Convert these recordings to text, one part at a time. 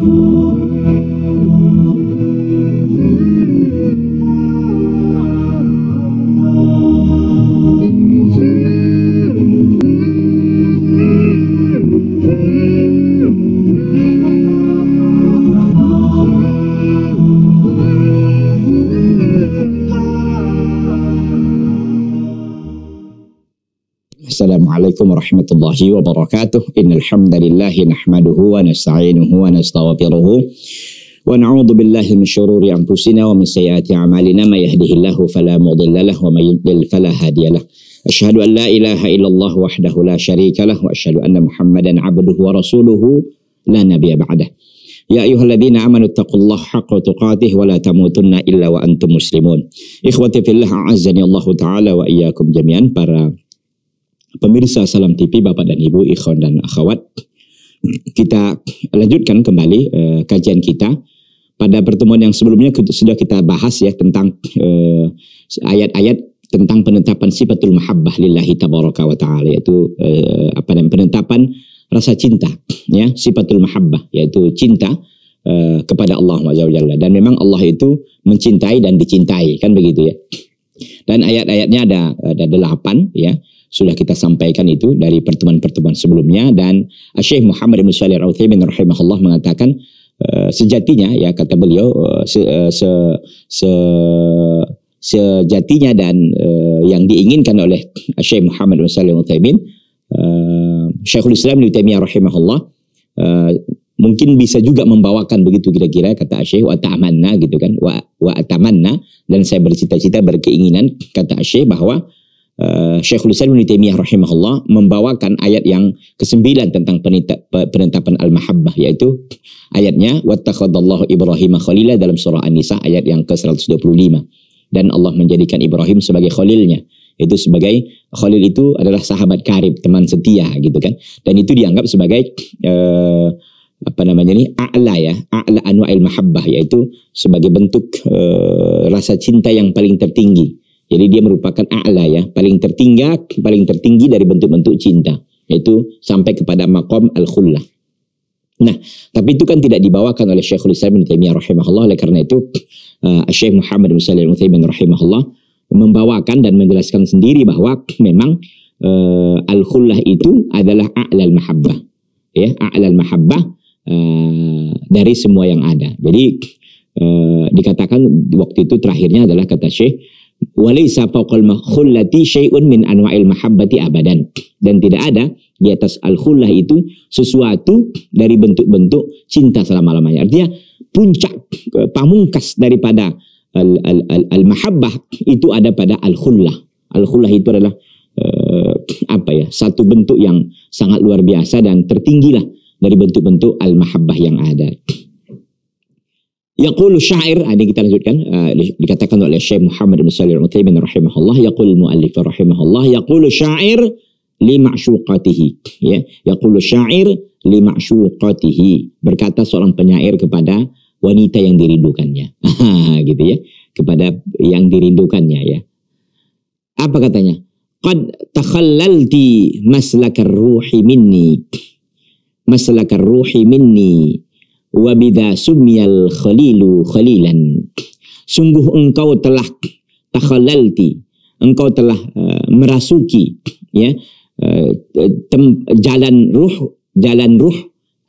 Thank you. عليكم ورحمة الله وبركاته إن الحمد لله نحمده ونستعينه ونستغفره ونعوذ بالله من شرور أنفسنا ومن سيئات أعمالنا ما يهده الله فلا مضل له ومن يضلل فلا هادي له أشهد أن لا إله إلا الله وحده لا شريك له وأشهد أن محمدا عبده ورسوله لا نبي بعده يا أيها الذين آمنوا اتقوا الله حق تقاته ولا تموتن إلا وأنتم مسلمون إخوتي في الله أعزني الله تعالى وإياكم جميعا para Pemirsa Salam TV, Bapak dan Ibu, Ikhwan dan Akhwat, kita lanjutkan kembali uh, kajian kita pada pertemuan yang sebelumnya sudah kita bahas ya tentang eh, ayat-ayat uh, tentang penetapan sifatul mahabbah lillahi tabaraka wa taala yaitu eh, apa namanya penetapan rasa cinta ya sifatul mahabbah yaitu cinta eh, kepada Allah azza dan memang Allah itu mencintai dan dicintai kan begitu ya dan ayat-ayatnya ada ada delapan ya sudah kita sampaikan itu dari pertemuan-pertemuan sebelumnya dan Syekh Muhammad bin Shalih Al-Utsaimin rahimahullah mengatakan uh, sejatinya ya kata beliau uh, se, uh, se, se sejatinya dan uh, yang diinginkan oleh Syekh Muhammad bin Shalih Al-Utsaimin uh, Syekhul Islam Ibnu Taimiyah rahimahullah uh, mungkin bisa juga membawakan begitu kira-kira kata Syekh wa ta'amanna gitu kan wa wa dan saya bercita-cita berkeinginan kata Syekh bahwa Eh, Syekhul Islam Ibnu Taimiyah rahimahullah membawakan ayat yang kesembilan tentang penetapan al-mahabbah yaitu ayatnya wattakhadallahu Ibrahim khalila dalam surah An-Nisa ayat yang ke-125 dan Allah menjadikan Ibrahim sebagai khalilnya itu sebagai Khalil itu adalah sahabat karib teman setia gitu kan dan itu dianggap sebagai eh, apa namanya ini a'la ya a'la anwa'il mahabbah yaitu sebagai bentuk eh, rasa cinta yang paling tertinggi jadi dia merupakan a'la ya, paling tertinggi, paling tertinggi dari bentuk-bentuk cinta, yaitu sampai kepada makom al-khullah. Nah, tapi itu kan tidak dibawakan oleh Syekhul Islam Ibn Taimiyah rahimahullah. Oleh karena itu, uh, Syekh Muhammad bin Shalih Al-Utsaimin rahimahullah membawakan dan menjelaskan sendiri bahwa memang uh, al-khullah itu adalah al mahabbah. Ya, al mahabbah uh, eh, dari semua yang ada. Jadi uh, dikatakan waktu itu terakhirnya adalah kata Syekh walaysa faqal makhullati syai'un min anwa'il mahabbati abadan dan tidak ada di atas al khullah itu sesuatu dari bentuk-bentuk cinta selama-lamanya artinya puncak eh, pamungkas daripada al, al, al, al itu ada pada al khullah al khullah itu adalah uh, apa ya satu bentuk yang sangat luar biasa dan tertinggilah dari bentuk-bentuk al mahabbah yang ada Yaqulu syair, ada ah, kita lanjutkan, uh, dikatakan oleh Syekh Muhammad bin Salih al-Uthaymin rahimahullah, yaqulu muallif rahimahullah, yaqulu syair li ma'syuqatihi. Ya, yaqulu syair li ma'syuqatihi. Berkata seorang penyair kepada wanita yang dirindukannya. gitu ya, kepada yang dirindukannya ya. Apa katanya? Qad takhallalti maslakar ruhi minni. Maslakar ruhi minni wabida sumial khalilu khalilan sungguh engkau telah takhalalti engkau telah uh, merasuki ya uh, tem, jalan ruh jalan ruh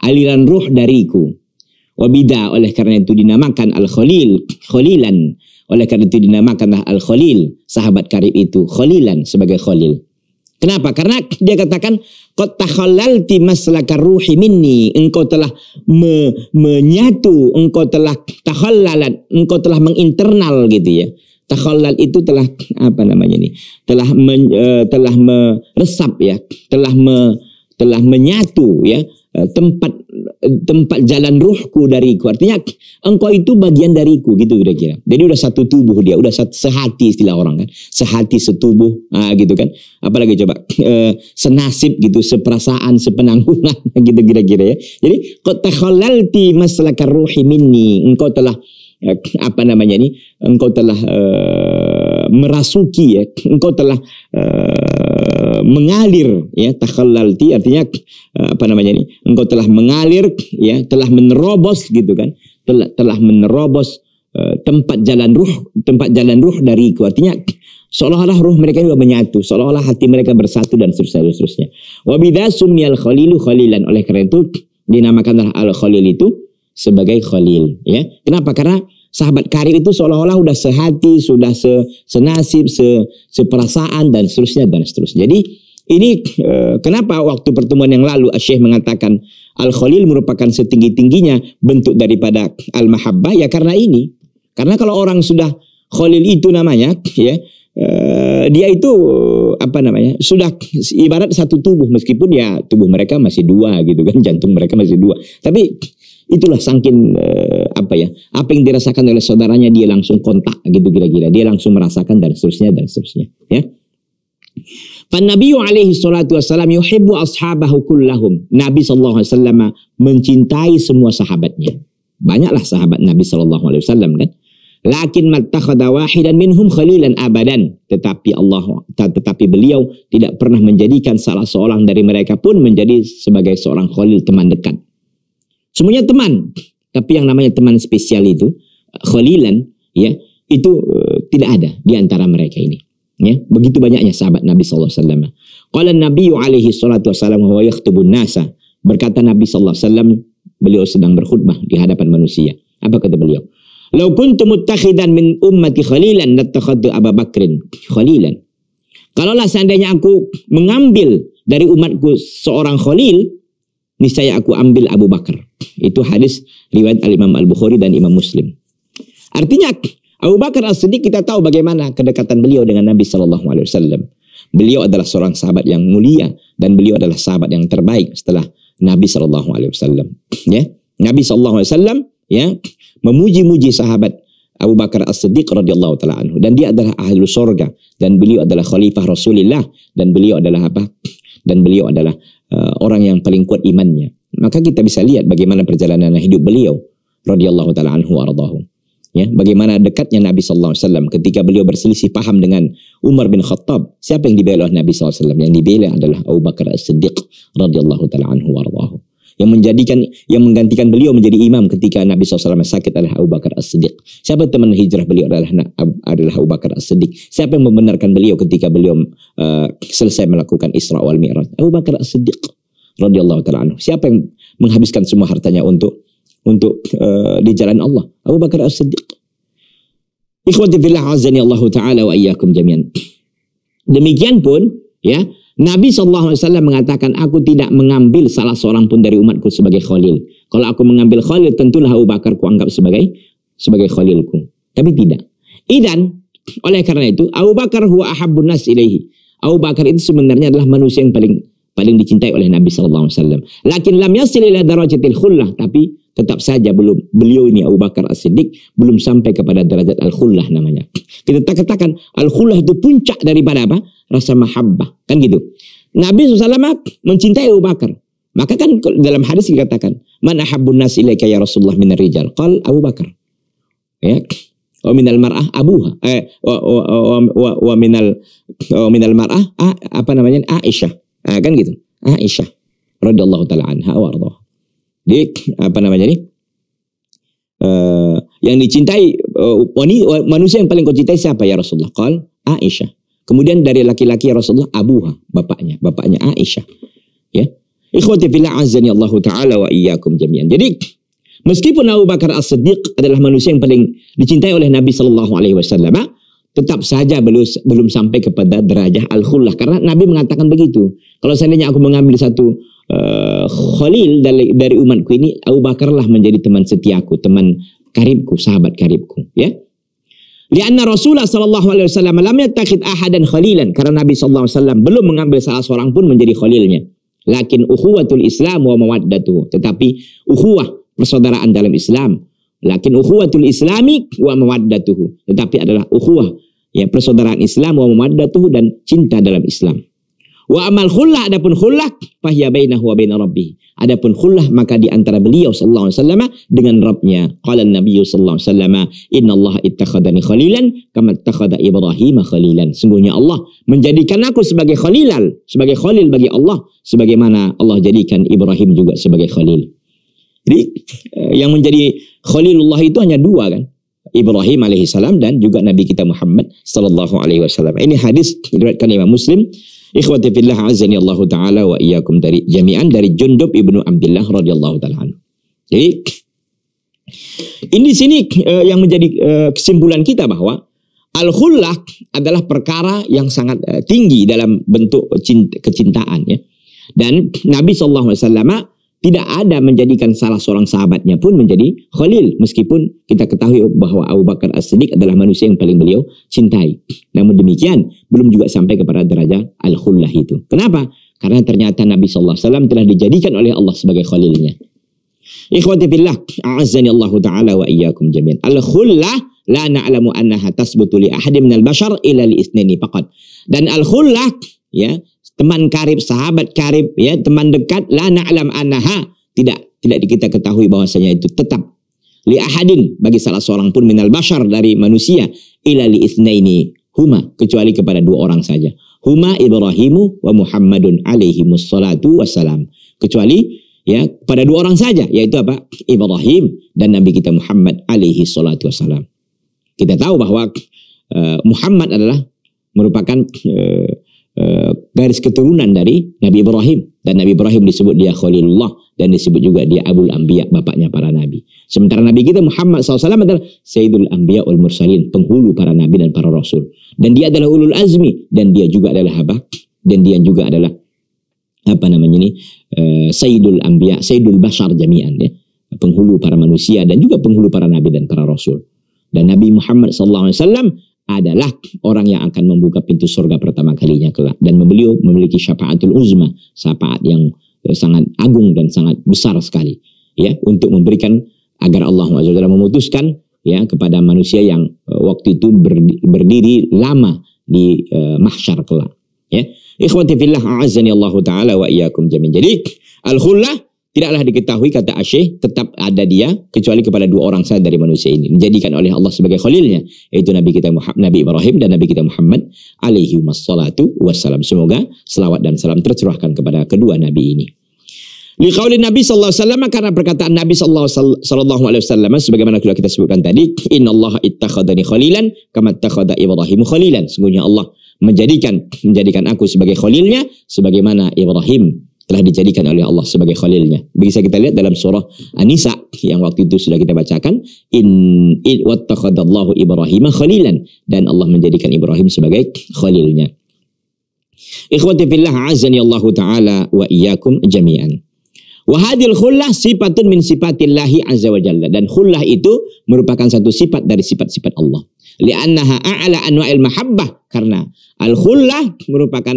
aliran ruh dariku wabida oleh karena itu dinamakan al khalil khalilan oleh karena itu dinamakanlah al khalil sahabat karib itu khalilan sebagai khalil kenapa karena dia katakan Qad di maslaka ruhi minni. Engkau telah me, menyatu, engkau telah takhallalat, engkau telah menginternal gitu ya. Takhallal itu telah apa namanya ini? Telah men, e, telah meresap ya, telah me, telah menyatu ya e, tempat tempat jalan ruhku dariku. Artinya engkau itu bagian dariku gitu kira-kira. Jadi udah satu tubuh dia, udah sehati istilah orang kan. Sehati setubuh ah, gitu kan. Apalagi coba e, senasib gitu, seperasaan, sepenanggungan gitu kira-kira ya. Jadi qad takhallalti maslakar ruhi minni. Engkau telah eh, apa namanya ini engkau telah uh, merasuki ya engkau telah uh, mengalir ya takhallalti artinya apa namanya ini engkau telah mengalir ya telah menerobos gitu kan telah telah menerobos uh, tempat jalan ruh tempat jalan ruh dariku artinya seolah-olah ruh mereka juga menyatu seolah-olah hati mereka bersatu dan seterusnya seterusnya Wabidah sumial khalilu khalilan oleh karena itu dinamakanlah al khalil itu sebagai khalil ya kenapa karena sahabat karib itu seolah-olah sudah sehati sudah se, senasib se, seperasaan dan seterusnya dan seterusnya jadi ini e, kenapa waktu pertemuan yang lalu Syekh mengatakan Al-Khalil merupakan setinggi-tingginya bentuk daripada Al-Mahabbah ya karena ini. Karena kalau orang sudah Khalil itu namanya ya e, dia itu apa namanya sudah ibarat satu tubuh meskipun ya tubuh mereka masih dua gitu kan jantung mereka masih dua tapi itulah sangkin e, eh, apa ya apa yang dirasakan oleh saudaranya dia langsung kontak gitu kira-kira dia langsung merasakan dan seterusnya dan seterusnya ya Fan Nabi alaihi salatu wasallam yuhibbu ashabahu kullahum. Nabi sallallahu alaihi wasallam mencintai semua sahabatnya. Banyaklah sahabat Nabi sallallahu alaihi wasallam kan. Lakin mattakhadha wahidan minhum khalilan abadan. Tetapi Allah tetapi beliau tidak pernah menjadikan salah seorang dari mereka pun menjadi sebagai seorang khalil teman dekat. Semuanya teman. Tapi yang namanya teman spesial itu khalilan ya itu eh, tidak ada di antara mereka ini. Ya, begitu banyaknya sahabat Nabi sallallahu alaihi wasallam. Qala Nabi alaihi salatu wasallam wa yakhthubun nasa. Berkata Nabi sallallahu alaihi wasallam, beliau sedang berkhutbah di hadapan manusia. Apa kata beliau? "Lau kuntum muttakhidan min ummati khalilan lattakhadtu Abu Bakrin khalilan." Kalaulah seandainya aku mengambil dari umatku seorang khalil, niscaya aku ambil Abu Bakar. Itu hadis riwayat Al-Imam Al-Bukhari dan Imam Muslim. Artinya Abu Bakar As-Siddiq kita tahu bagaimana kedekatan beliau dengan Nabi Shallallahu Alaihi Wasallam. Beliau adalah seorang sahabat yang mulia dan beliau adalah sahabat yang terbaik setelah Nabi Shallallahu Alaihi Wasallam. Ya, Nabi Shallallahu Alaihi Wasallam ya memuji-muji sahabat Abu Bakar As-Siddiq radhiyallahu taala anhu dan dia adalah ahlu sorga dan beliau adalah khalifah Rasulullah dan beliau adalah apa? Dan beliau adalah uh, orang yang paling kuat imannya. Maka kita bisa lihat bagaimana perjalanan hidup beliau radhiyallahu taala anhu ya bagaimana dekatnya Nabi Shallallahu Alaihi Wasallam ketika beliau berselisih paham dengan Umar bin Khattab siapa yang dibela oleh Nabi Shallallahu Alaihi Wasallam yang dibela adalah Abu Bakar As Siddiq radhiyallahu taala anhu yang menjadikan yang menggantikan beliau menjadi imam ketika Nabi SAW sakit adalah Abu Bakar As Siddiq siapa teman hijrah beliau adalah adalah Abu Bakar As Siddiq siapa yang membenarkan beliau ketika beliau uh, selesai melakukan Isra wal Mi'raj Abu Bakar As Siddiq radhiyallahu taala anhu siapa yang menghabiskan semua hartanya untuk untuk uh, di jalan Allah. Abu Bakar As-Siddiq. Ikhwati fillah azani Allah taala wa iyyakum jami'an. Demikian pun ya Nabi SAW mengatakan, aku tidak mengambil salah seorang pun dari umatku sebagai khalil. Kalau aku mengambil khalil, tentulah Abu Bakar kuanggap sebagai sebagai khalilku. Tapi tidak. Idan, oleh karena itu, Abu Bakar huwa ahabbun nas ilaihi. Abu Bakar itu sebenarnya adalah manusia yang paling paling dicintai oleh Nabi SAW. Lakin lam yasil ila darajatil khullah. Tapi Tetap saja belum beliau ini Abu Bakar As-Siddiq belum sampai kepada derajat al-khullah namanya. Kita tak katakan al-khullah itu puncak daripada apa? Rasa mahabbah. Kan gitu. Nabi SAW mencintai Abu Bakar. Maka kan dalam hadis dikatakan, "Man ahabbun nas ilaika ya Rasulullah min rijal?" Qal Abu Bakar. Ya. Wa minal mar'ah abuha. Eh, wa, wa, wa, wa, minal wa minal mar'ah apa namanya? Aisyah. Nah, kan gitu. Aisyah radhiyallahu taala anha wa jadi apa namanya nih? Eh, uh, yang dicintai uh, eh, wanita oh, manusia yang paling kau cintai siapa ya Rasulullah? Qal Aisyah. Kemudian dari laki-laki ya Rasulullah Abuha, bapaknya, bapaknya Aisyah. Ya. Ikhwati fillah azani Allah taala wa iyyakum jami'an. Jadi meskipun Abu Bakar As-Siddiq adalah manusia yang paling dicintai oleh Nabi sallallahu alaihi wasallam, tetap saja belum belum sampai kepada derajah al-khullah karena Nabi mengatakan begitu. Kalau seandainya aku mengambil satu eh, uh, Khalil dari, dari umatku ini Abu Bakarlah menjadi teman setiaku, teman karibku, sahabat karibku, ya. Lianna Rasulullah sallallahu alaihi wasallam lam yattakhid ahadan khalilan karena Nabi sallallahu alaihi wasallam belum mengambil salah seorang pun menjadi khalilnya. Lakin ukhuwatul Islam wa mawaddatuhu. Tetapi ukhuwah persaudaraan dalam Islam. Lakin ukhuwatul Islami wa mawaddatuhu. Tetapi adalah ukhuwah ya persaudaraan Islam wa mawaddatuhu dan cinta dalam Islam. Wa amal khullah adapun khullah fahiya bainahu wa bain rabbih. Adapun khullah maka di antara beliau sallallahu alaihi wasallam dengan Rabbnya. Qala an-nabiy sallallahu alaihi wasallam, "Inna Allah ittakhadhani khalilan kama ittakhadha Ibrahim khalilan." Sungguhnya Allah menjadikan aku sebagai khalilal, sebagai khalil bagi Allah sebagaimana Allah jadikan Ibrahim juga sebagai khalil. Jadi eh, yang menjadi khalilullah itu hanya dua kan? Ibrahim salam dan juga Nabi kita Muhammad sallallahu alaihi wasallam. Ini hadis diriwayatkan Imam Muslim Ikhwati fillah azani Allah taala wa iyyakum dari jami'an dari Jundub Ibnu Abdullah radhiyallahu taala Jadi ini sini eh, yang menjadi eh, kesimpulan kita bahwa al-khullah adalah perkara yang sangat eh, tinggi dalam bentuk cinta, kecintaan ya. Dan Nabi sallallahu alaihi wasallam tidak ada menjadikan salah seorang sahabatnya pun menjadi khalil. Meskipun kita ketahui bahwa Abu Bakar As-Siddiq adalah manusia yang paling beliau cintai. Namun demikian, belum juga sampai kepada derajat al-khullah itu. Kenapa? Karena ternyata Nabi Alaihi Wasallam telah dijadikan oleh Allah sebagai khalilnya. Ikhwati fillah, a'azzani Allah taala wa iyyakum jami'an. Al-khullah la na'lamu annaha tasbutu li ahadin minal bashar illa li itsnaini faqat. Dan al-khullah ya, teman karib, sahabat karib, ya teman dekat la na'lam anaha tidak tidak kita ketahui bahwasanya itu tetap li ahadin bagi salah seorang pun minal bashar dari manusia ila li ini huma kecuali kepada dua orang saja huma Ibrahimu wa Muhammadun alaihi salatu wassalam kecuali ya pada dua orang saja yaitu apa Ibrahim dan Nabi kita Muhammad alaihi salatu wassalam kita tahu bahwa uh, Muhammad adalah merupakan uh, garis keturunan dari Nabi Ibrahim dan Nabi Ibrahim disebut dia Khalilullah dan disebut juga dia Abul Anbiya bapaknya para nabi. Sementara Nabi kita Muhammad SAW adalah Sayyidul Anbiya wal Mursalin, penghulu para nabi dan para rasul. Dan dia adalah ulul azmi dan dia juga adalah haba dan dia juga adalah apa namanya ini uh, eh, Sayyidul Anbiya, Sayyidul Bashar jami'an ya. Penghulu para manusia dan juga penghulu para nabi dan para rasul. Dan Nabi Muhammad SAW adalah orang yang akan membuka pintu surga pertama kalinya kelak dan beliau memiliki syafaatul uzma, syafaat yang eh, sangat agung dan sangat besar sekali ya untuk memberikan agar Allah SWT memutuskan ya kepada manusia yang eh, waktu itu berdiri, lama di uh, mahsyar kelak ya ikhwati fillah a'azzani Allah taala wa iyyakum jamin jadi al khullah Tidaklah diketahui kata Asyih tetap ada dia kecuali kepada dua orang saja dari manusia ini menjadikan oleh Allah sebagai khalilnya itu Nabi kita Muhammad, Nabi Ibrahim dan Nabi kita Muhammad alaihi wassalatu wassalam. Semoga selawat dan salam tercurahkan kepada kedua nabi ini. Liqauli Nabi saw karena perkataan Nabi saw sebagaimana sudah kita sebutkan tadi, innallaha ittakhadani khalilan kama ittakhadha Ibrahim khalilan. Sungguhnya Allah menjadikan menjadikan aku sebagai khalilnya sebagaimana Ibrahim telah dijadikan oleh Allah sebagai khalilnya. Bisa kita lihat dalam surah An-Nisa yang waktu itu sudah kita bacakan, in, in wattakhadallahu Ibrahim khalilan dan Allah menjadikan Ibrahim sebagai khalilnya. Ikhwati fillah azani Allah taala wa iyyakum jami'an. Wahadil khullah sifatun min sifatillahi azza wa jalla. Dan khullah itu merupakan satu sifat dari sifat-sifat Allah. Li'annaha a'la anwa'il mahabbah. Karena al-khullah merupakan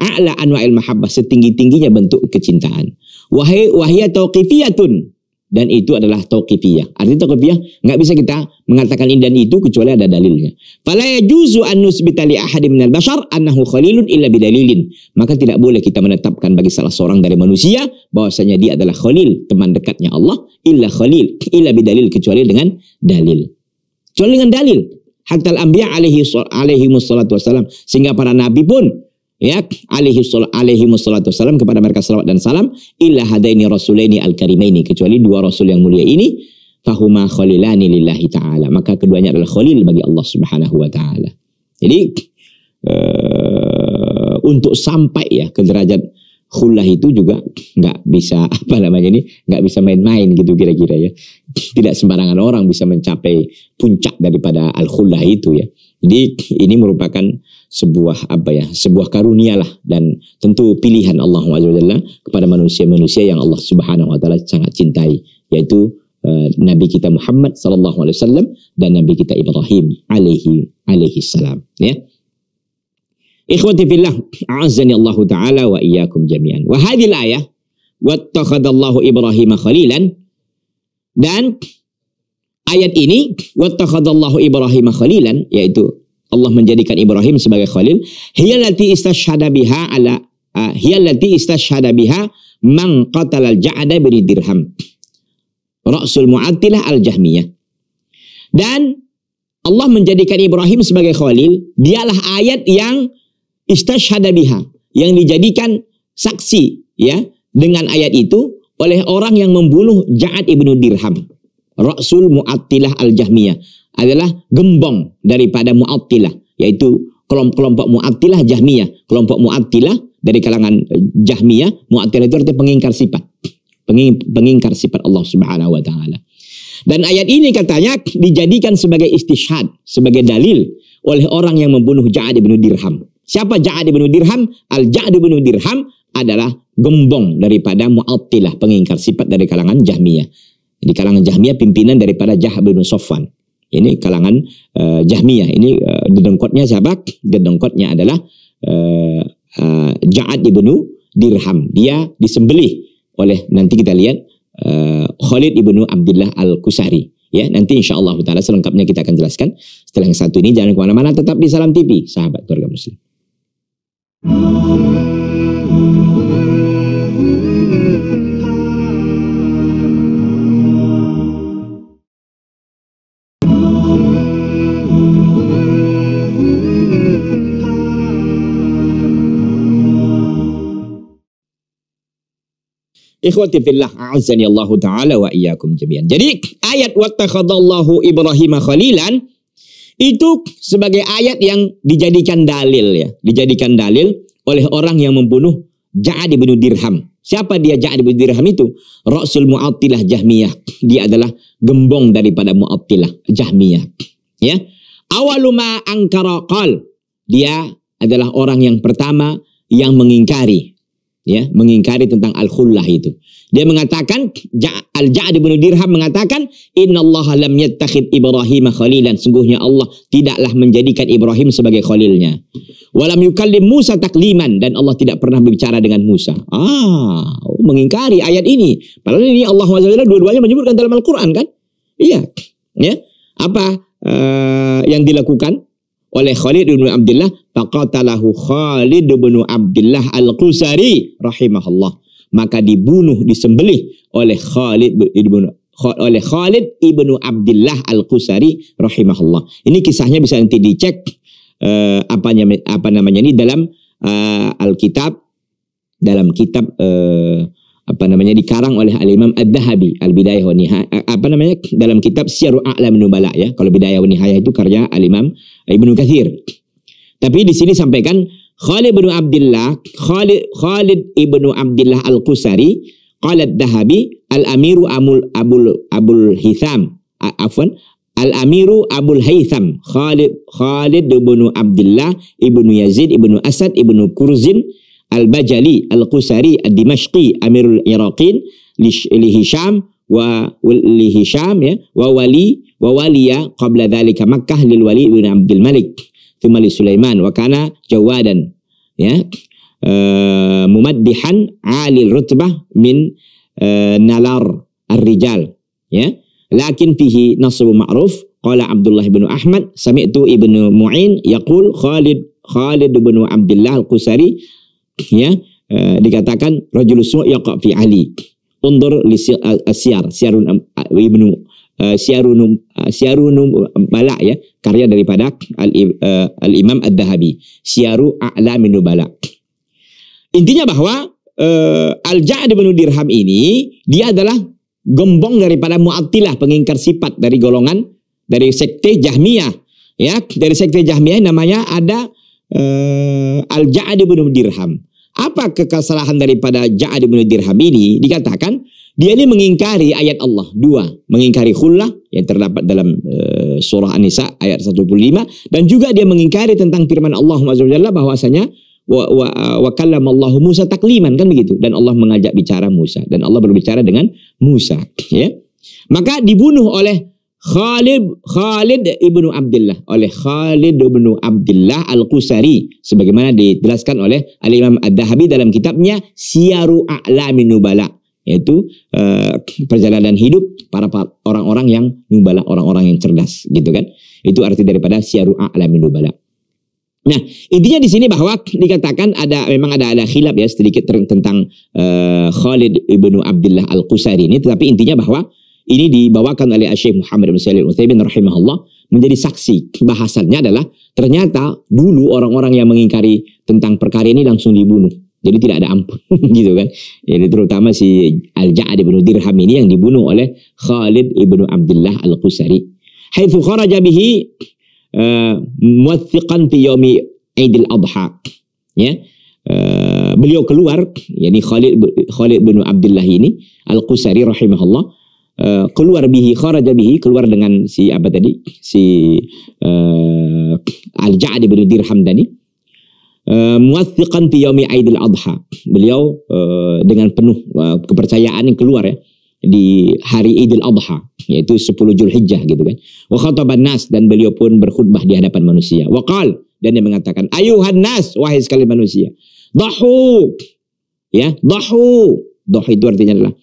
a'la anwa'il mahabbah, setinggi-tingginya bentuk kecintaan. Wahai wahia tauqifiyatun dan itu adalah tauqifiyah. Artinya tauqifiyah nggak bisa kita mengatakan ini dan itu kecuali ada dalilnya. Fala yajuzu an nusbita li ahadin minal bashar annahu khalilun illa bidalilin. Maka tidak boleh kita menetapkan bagi salah seorang dari manusia bahwasanya dia adalah khalil, teman dekatnya Allah, illa khalil, illa bidalil kecuali dengan dalil. Kecuali dengan dalil. Hatta al-anbiya alaihi alaihi wassalam sehingga para nabi pun ya alaihi alaihi wassalatu wassalam kepada mereka salawat dan salam illa hadaini rasulaini al karimaini kecuali dua rasul yang mulia ini fahuma khalilani lillahi taala maka keduanya adalah khalil bagi Allah Subhanahu wa taala jadi uh, untuk sampai ya ke derajat khullah itu juga nggak bisa apa namanya ini nggak bisa main-main gitu kira-kira ya tidak sembarangan orang bisa mencapai puncak daripada al khullah itu ya jadi ini merupakan sebuah apa ya, sebuah karunia lah dan tentu pilihan Allah Subhanahu kepada manusia-manusia yang Allah Subhanahu wa taala sangat cintai yaitu uh, Nabi kita Muhammad sallallahu alaihi wasallam dan Nabi kita Ibrahim alaihi alaihi salam ya. Ikhwati fillah, a'azzani Allah taala wa iyyakum jami'an. Wa hadhihi ayah wattakhadallahu Ibrahim khalilan dan ayat ini wattakhadallahu ibrahima khalilan yaitu Allah menjadikan Ibrahim sebagai khalil hiyallati istashhada biha ala uh, hiyallati istashhada biha man qatala al-ja'da bi dirham rasul mu'attilah al-jahmiyah dan Allah menjadikan Ibrahim sebagai khalil dialah ayat yang istashhada biha yang dijadikan saksi ya dengan ayat itu oleh orang yang membunuh Ja'ad ibnu Dirham Rasul Mu'attilah Al-Jahmiyah adalah gembong daripada Mu'attilah, yaitu kelompok-kelompok Mu'attilah Jahmiyah. Kelompok Mu'attilah dari kalangan eh, Jahmiyah, Mu'attilah itu artinya pengingkar sifat. Penging, pengingkar sifat Allah Subhanahu wa taala. Dan ayat ini katanya dijadikan sebagai istishad, sebagai dalil oleh orang yang membunuh Ja'ad bin Dirham. Siapa Ja'ad bin Dirham? Al-Ja'ad bin Dirham adalah gembong daripada Mu'attilah, pengingkar sifat dari kalangan Jahmiyah. Di kalangan Jahmiyah pimpinan daripada Jah bin Sofwan. Ini kalangan uh, Jahmiyah. Ini uh, eh, dedengkotnya siapa? Dedengkotnya adalah uh, uh, Ja'ad ibnu Dirham. Dia disembelih oleh nanti kita lihat uh, Khalid ibnu Abdullah al-Kusari. Ya, nanti insya Allah taala selengkapnya kita akan jelaskan. Setelah yang satu ini jangan kemana-mana, tetap di Salam TV, sahabat keluarga Muslim. Ikhwati fillah a'azani Allah taala wa iyyakum jami'an. Jadi ayat wattakhadallahu Ibrahim khalilan itu sebagai ayat yang dijadikan dalil ya, dijadikan dalil oleh orang yang membunuh Ja'ad bin Dirham. Siapa dia Ja'ad bin Dirham itu? Rasul Mu'attilah Jahmiyah. Dia adalah gembong daripada Mu'attilah Jahmiyah. Ya. Awaluma angkara qal. Dia adalah orang yang pertama yang mengingkari ya mengingkari tentang al-khullah itu. Dia mengatakan Al-Ja'ad bin Dirham mengatakan innallaha lam yattakhid Ibrahim khalilan sungguhnya Allah tidaklah menjadikan Ibrahim sebagai khalilnya. Walam yukallim Musa takliman dan Allah tidak pernah berbicara dengan Musa. Ah, oh, mengingkari ayat ini. Padahal ini Allah Subhanahu dua-duanya menyebutkan dalam Al-Qur'an kan? Iya. Ya. Apa uh, yang dilakukan oleh Khalid bin Abdullah faqatalahu Khalid bin Abdullah Al-Qusari rahimahullah maka dibunuh disembelih oleh Khalid bin oleh Khalid ibnu Abdullah al Qusari rahimahullah. Ini kisahnya bisa nanti dicek eh, apanya apa namanya ini dalam eh, Alkitab dalam kitab eh, apa namanya dikarang oleh Al Imam Ad-Dahabi Al Bidayah wa apa namanya dalam kitab Syiarul A'lam Nubala ya kalau Bidayah wa Nihayah itu karya Al Imam Ibnu Katsir tapi di sini sampaikan Khalid bin Abdullah Khalid Khalid ibnu Abdullah Al Qusari qala Ad-Dahabi Al Amiru abul Abul Abul Hitham afwan Al Amiru Abul Haitham Khalid Khalid bin Abdullah ibnu Yazid ibnu Asad ibnu Kurzin Al-Bajali Al-Qusari al dimashqi Amirul Iraqin li, Hisham wa li Hisham ya wa wali wa waliya qabla dhalika Makkah lil Wali bin Abdul Malik thumma li Sulaiman wa kana jawadan ya uh, mumaddihan Ali rutbah min uh, nalar ar-rijal ya lakin fihi nasbu ma'ruf qala Abdullah bin Ahmad sami'tu ibnu Mu'in yaqul Khalid Khalid bin Abdullah al-Qusari ya e, dikatakan rajulus kok fi ali undur li eh, siar siarun eh, ibnu siarun siarunum bala ya karya daripada al, al imam ad-dahabi siaru a'la min bala intinya bahwa e, al ja'd bin dirham ini dia adalah gembong daripada mu'attilah pengingkar sifat dari golongan dari sekte jahmiyah ya dari sekte jahmiyah namanya ada uh, al ja'd bin dirham apa kekesalahan daripada Ja'ad bin Dirham ini? Dikatakan dia ini mengingkari ayat Allah. Dua, mengingkari khullah yang terdapat dalam uh, surah An-Nisa ayat 145 dan juga dia mengingkari tentang firman Allah SWT bahwasanya wa wa, wa Allah Musa takliman kan begitu dan Allah mengajak bicara Musa dan Allah berbicara dengan Musa, ya. Maka dibunuh oleh Khalid Khalid ibnu Abdullah oleh Khalid ibnu Abdullah al Qusari sebagaimana dijelaskan oleh al Imam ad dahabi dalam kitabnya Siaru A'lami Nubala yaitu uh, perjalanan hidup para orang-orang yang nubala orang-orang yang cerdas gitu kan itu arti daripada Siaru A'lami Nubala. Nah, intinya di sini bahwa dikatakan ada memang ada ada khilaf ya sedikit tentang uh, Khalid ibnu Abdullah al Qusari ini tetapi intinya bahwa ini dibawakan oleh Syekh Muhammad bin Salim Uthaybin rahimahullah menjadi saksi. Bahasannya adalah ternyata dulu orang-orang yang mengingkari tentang perkara ini langsung dibunuh. Jadi tidak ada ampun gitu kan. Jadi terutama si Al-Ja'ad ibn Dirham ini yang dibunuh oleh Khalid ibn Abdullah Al-Qusari. hai kharaja bihi uh, fi yomi idil Adha. Ya. Eh, beliau keluar yakni Khalid Khalid bin Abdullah ini Al-Qusari rahimahullah Eh, keluar bihi kharaja bihi keluar dengan si apa tadi si uh, Al-Ja'd bin Dirham tadi eh, muwaththiqan yaumi Aidil Adha. Beliau uh, dengan penuh uh, kepercayaan yang keluar ya di hari Idul Adha yaitu 10 Zulhijjah gitu kan. Wa khataban nas dan beliau pun berkhutbah di hadapan manusia. Wa qal dan dia mengatakan ayuhan nas wahai sekali manusia. Dahu ya, dahu. Dahu itu artinya adalah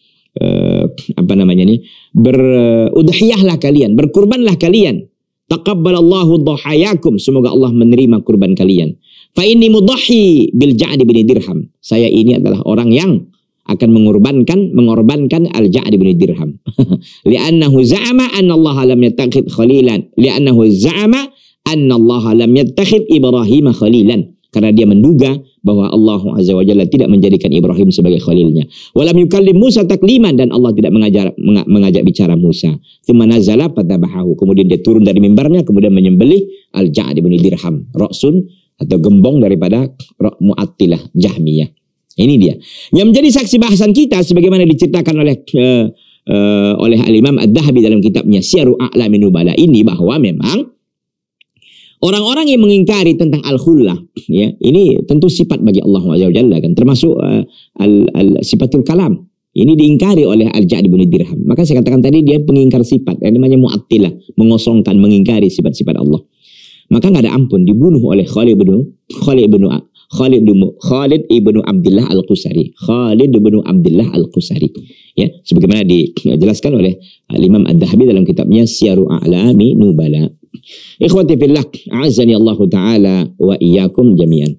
apa namanya ini berudhiyahlah kalian, berkurbanlah kalian. Taqabbalallahu dhahayakum, semoga Allah menerima kurban kalian. Fa inni mudhahi bil ja'di bin dirham. Saya ini adalah orang yang akan mengorbankan mengorbankan al-Ja'd bin Dirham. Li'annahu za'ama anna Allah lam yattakhid khalilan. Li'annahu za'ama anna Allah lam yattakhid Ibrahim khalilan karena dia menduga bahwa Allah Azza wa Jalla tidak menjadikan Ibrahim sebagai khalilnya. Walam yukallim Musa takliman dan Allah tidak mengajar mengajak bicara Musa. Tsumma nazala fadabahahu. Kemudian dia turun dari mimbarnya kemudian menyembelih Al-Ja'd bin Dirham, ra'sun atau gembong daripada Mu'attilah Jahmiyah. Ini dia. Yang menjadi saksi bahasan kita sebagaimana diceritakan oleh uh, uh, oleh Al Imam Ad-Dhahabi dalam kitabnya Syiarul A'lamin Nubala ini bahwa memang Orang-orang yang mengingkari tentang al-khullah, ya, ini tentu sifat bagi Allah Jalla kan, termasuk uh, al, al sifatul kalam. Ini diingkari oleh Al-Ja'd bin Dirham. Maka saya katakan tadi dia pengingkar sifat, yang namanya mu'attilah, mengosongkan, mengingkari sifat-sifat Allah. Maka nggak ada ampun, dibunuh oleh Khalid bin Khalid bin Khalid bin Khalid ibnu Abdullah al Qusari. Khalid ibnu Abdullah al Qusari. Ya, sebagaimana dijelaskan oleh Imam Ad-Dhahabi dalam kitabnya Syiaru A'lami Nubala. Ikhwati fillah, azani Allah taala wa iyyakum jami'an.